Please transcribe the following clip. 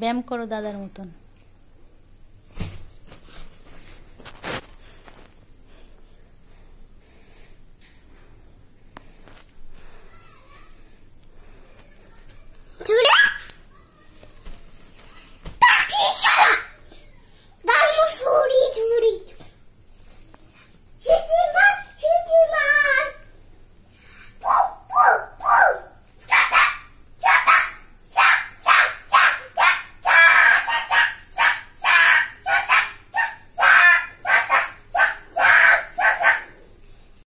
ব্যায়াম করো দাদার মতন Do it!